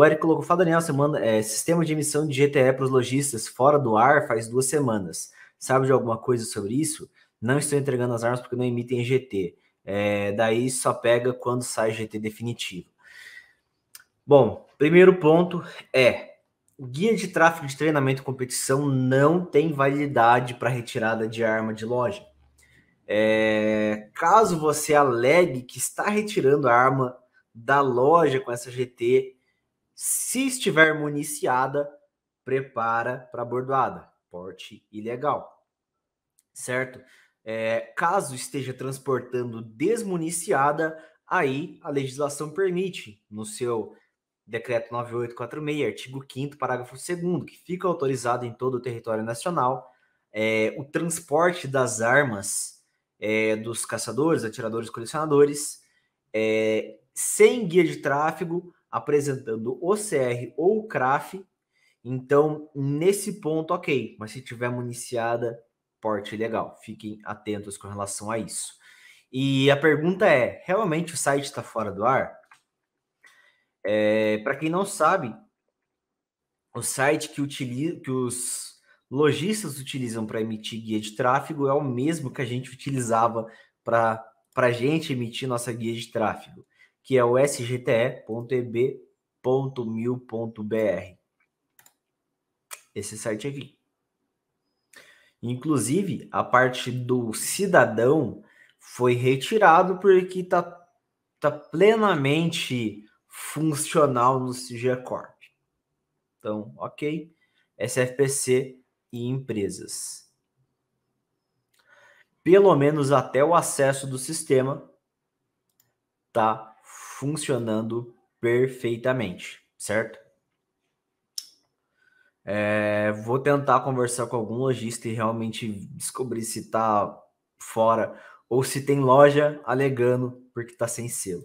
O Eric colocou, Fala Daniel, semana, é, eh, sistema de emissão de GTE para os lojistas fora do ar faz duas semanas. Sabe de alguma coisa sobre isso? Não estou entregando as armas porque não emitem GT. É, eh, daí só pega quando sai GT definitivo. Bom, primeiro ponto é: guia de tráfego de treinamento e competição não tem validade para retirada de arma de loja. É, caso você alegue que está retirando a arma da loja com essa GT, se estiver municiada, prepara para bordoada, porte ilegal, certo? É, caso esteja transportando desmuniciada, aí a legislação permite, no seu decreto 9846, artigo 5 parágrafo 2 que fica autorizado em todo o território nacional, é, o transporte das armas é, dos caçadores, atiradores, colecionadores, é, sem guia de tráfego, apresentando o CR ou o CRAF. Então, nesse ponto, ok. Mas se tiver municiada, porte legal. Fiquem atentos com relação a isso. E a pergunta é: realmente o site está fora do ar? É, Para quem não sabe, o site que, utiliza, que os lojistas utilizam para emitir guia de tráfego é o mesmo que a gente utilizava para a gente emitir nossa guia de tráfego que é o sgte.eb.mil.br. Esse site aqui. Inclusive, a parte do cidadão foi retirado porque está tá plenamente funcional no Corp. Então, ok. SFPC e empresas. Pelo menos até o acesso do sistema tá funcionando perfeitamente, certo? É, vou tentar conversar com algum lojista e realmente descobrir se está fora ou se tem loja alegando porque está sem selo.